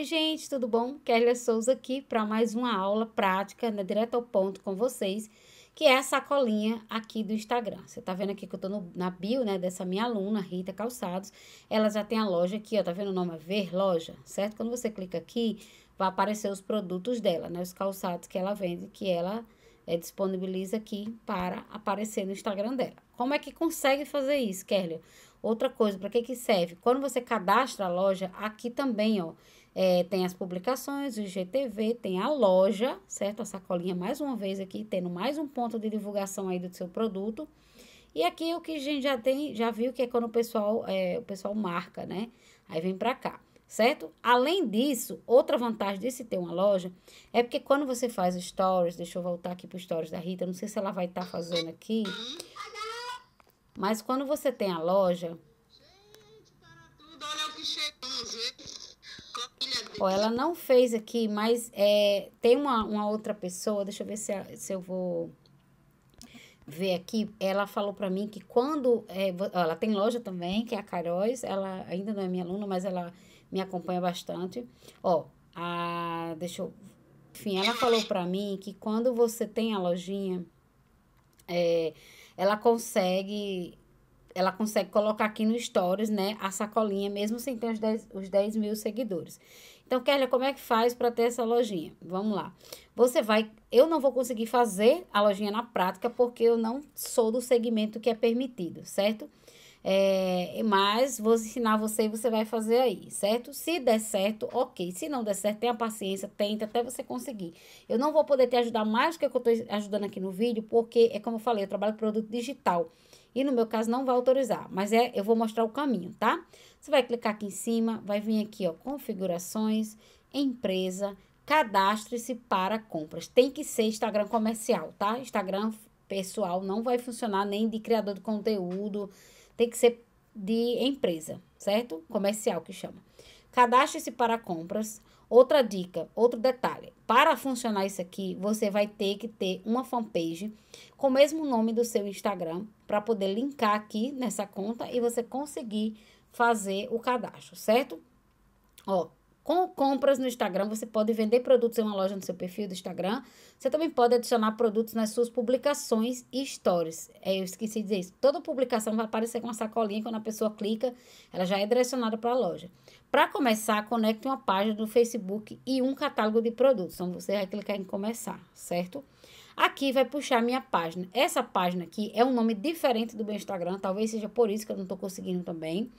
Oi, gente, tudo bom? Kélia Souza aqui para mais uma aula prática, né, direto ao ponto com vocês, que é a sacolinha aqui do Instagram. Você tá vendo aqui que eu tô no, na bio, né, dessa minha aluna, Rita Calçados. Ela já tem a loja aqui, ó, tá vendo o nome? Ver Loja, certo? Quando você clica aqui, vai aparecer os produtos dela, né, os calçados que ela vende, que ela é, disponibiliza aqui para aparecer no Instagram dela. Como é que consegue fazer isso, Kélia? Outra coisa, para que, que serve? Quando você cadastra a loja, aqui também, ó, é, tem as publicações, o GTV, tem a loja, certo? A sacolinha, mais uma vez aqui, tendo mais um ponto de divulgação aí do seu produto. E aqui o que a gente já tem, já viu que é quando o pessoal, é, o pessoal marca, né? Aí vem para cá, certo? Além disso, outra vantagem de se ter uma loja é porque quando você faz stories, deixa eu voltar aqui pro stories da Rita, não sei se ela vai estar tá fazendo aqui, mas quando você tem a loja, Ó, ela não fez aqui, mas é, tem uma, uma outra pessoa, deixa eu ver se, se eu vou ver aqui, ela falou para mim que quando. É, ela tem loja também, que é a Caróis, ela ainda não é minha aluna, mas ela me acompanha bastante. Ó, a, deixa eu. Enfim, ela falou para mim que quando você tem a lojinha, é, ela consegue. Ela consegue colocar aqui no Stories, né? A sacolinha, mesmo sem ter os 10, os 10 mil seguidores. Então, Kélia, como é que faz para ter essa lojinha? Vamos lá. Você vai. Eu não vou conseguir fazer a lojinha na prática porque eu não sou do segmento que é permitido, certo? É, mas vou ensinar você e você vai fazer aí, certo? Se der certo, ok. Se não der certo, tenha paciência, tenta até você conseguir. Eu não vou poder te ajudar mais do que eu estou ajudando aqui no vídeo, porque é como eu falei, eu trabalho com produto digital. E no meu caso não vai autorizar, mas é, eu vou mostrar o caminho, Tá? Você vai clicar aqui em cima, vai vir aqui, ó, configurações, empresa, cadastre-se para compras. Tem que ser Instagram comercial, tá? Instagram pessoal não vai funcionar nem de criador de conteúdo, tem que ser de empresa, certo? Comercial que chama. Cadastre-se para compras. Outra dica, outro detalhe. Para funcionar isso aqui, você vai ter que ter uma fanpage com o mesmo nome do seu Instagram para poder linkar aqui nessa conta e você conseguir fazer o cadastro, certo? Ó, com compras no Instagram, você pode vender produtos em uma loja no seu perfil do Instagram. Você também pode adicionar produtos nas suas publicações e stories. É, eu esqueci de dizer isso. Toda publicação vai aparecer com uma sacolinha. Quando a pessoa clica, ela já é direcionada para a loja. Para começar, conecte uma página do Facebook e um catálogo de produtos. Então, você vai clicar em começar, certo? Aqui vai puxar minha página. Essa página aqui é um nome diferente do meu Instagram. Talvez seja por isso que eu não estou conseguindo também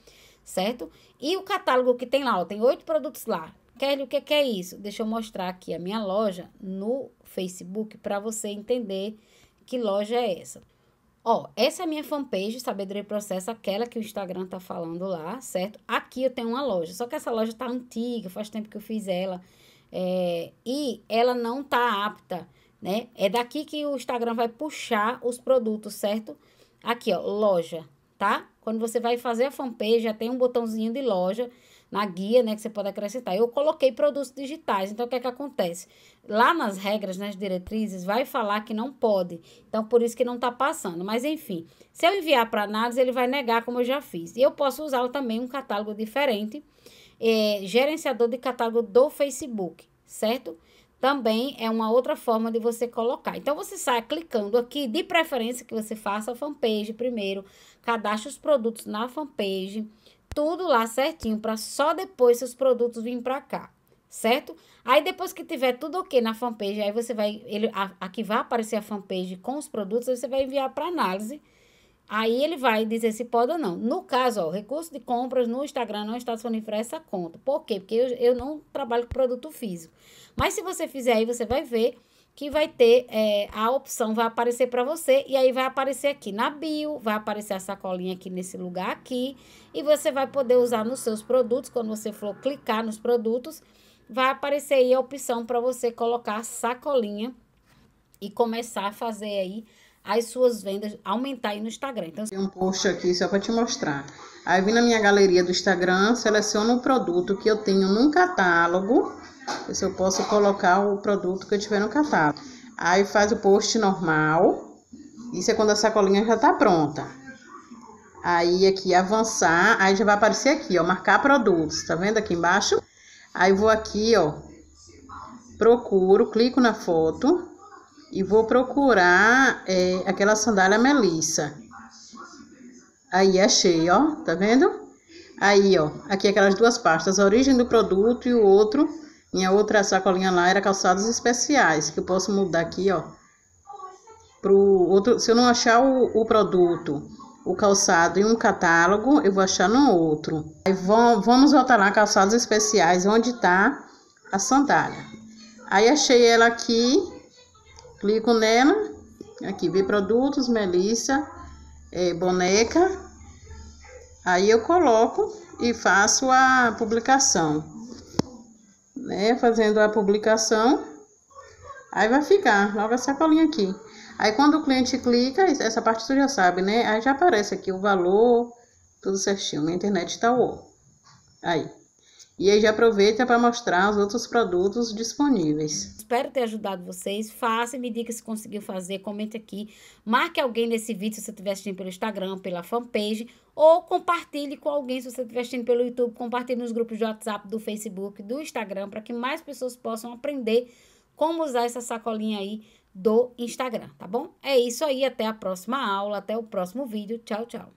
certo? E o catálogo que tem lá, ó, tem oito produtos lá. Kelly, o que, é, é isso? Deixa eu mostrar aqui a minha loja no Facebook para você entender que loja é essa. Ó, essa é a minha fanpage, Sabedoria e Processo, aquela que o Instagram tá falando lá, certo? Aqui eu tenho uma loja, só que essa loja tá antiga, faz tempo que eu fiz ela. É, e ela não tá apta, né? É daqui que o Instagram vai puxar os produtos, certo? Aqui, ó, loja, tá? Quando você vai fazer a fanpage, já tem um botãozinho de loja na guia, né, que você pode acrescentar. Eu coloquei produtos digitais, então o que é que acontece? Lá nas regras, nas diretrizes, vai falar que não pode, então por isso que não está passando. Mas enfim, se eu enviar para análise, ele vai negar, como eu já fiz. E eu posso usar também um catálogo diferente, é, gerenciador de catálogo do Facebook, certo? Certo? também é uma outra forma de você colocar. Então, você sai clicando aqui, de preferência que você faça a fanpage primeiro, cadastre os produtos na fanpage, tudo lá certinho, para só depois seus produtos virem para cá, certo? Aí, depois que tiver tudo ok na fanpage, aí você vai, ele, a, aqui vai aparecer a fanpage com os produtos, aí você vai enviar para análise, Aí ele vai dizer se pode ou não. No caso, ó, o recurso de compras no Instagram não está disponível para essa conta. Por quê? Porque eu, eu não trabalho com produto físico. Mas se você fizer aí, você vai ver que vai ter é, a opção, vai aparecer para você, e aí vai aparecer aqui na bio, vai aparecer a sacolinha aqui nesse lugar aqui, e você vai poder usar nos seus produtos, quando você for clicar nos produtos, vai aparecer aí a opção para você colocar sacolinha e começar a fazer aí as suas vendas aumentar aí no Instagram. Então, tem um post aqui só para te mostrar. Aí vim na minha galeria do Instagram, seleciono o um produto que eu tenho num catálogo, se eu posso colocar o produto que eu tiver no catálogo. Aí faz o post normal. Isso é quando a sacolinha já tá pronta. Aí aqui avançar, aí já vai aparecer aqui, ó, marcar produtos, tá vendo aqui embaixo? Aí vou aqui, ó, procuro, clico na foto, e vou procurar é, aquela sandália Melissa. Aí achei, é ó, tá vendo? Aí, ó, aqui aquelas duas pastas, a origem do produto e o outro, minha outra sacolinha lá era calçados especiais, que eu posso mudar aqui, ó, pro outro, se eu não achar o, o produto, o calçado em um catálogo, eu vou achar no outro. Aí vamos voltar lá, calçados especiais, onde tá a sandália. Aí achei ela aqui, Clico nela. Aqui, vi produtos, Melissa, é, boneca. Aí eu coloco e faço a publicação. Né? Fazendo a publicação. Aí vai ficar logo essa colinha aqui. Aí quando o cliente clica, essa parte você já sabe, né? Aí já aparece aqui o valor, tudo certinho. Minha internet tá ó. Aí. E aí já aproveita para mostrar os outros produtos disponíveis. Espero ter ajudado vocês. Faça, me diga se conseguiu fazer, comente aqui. Marque alguém nesse vídeo se você estiver assistindo pelo Instagram, pela fanpage, ou compartilhe com alguém se você estiver assistindo pelo YouTube, compartilhe nos grupos de WhatsApp, do Facebook, do Instagram, para que mais pessoas possam aprender como usar essa sacolinha aí do Instagram, tá bom? É isso aí, até a próxima aula, até o próximo vídeo. Tchau, tchau.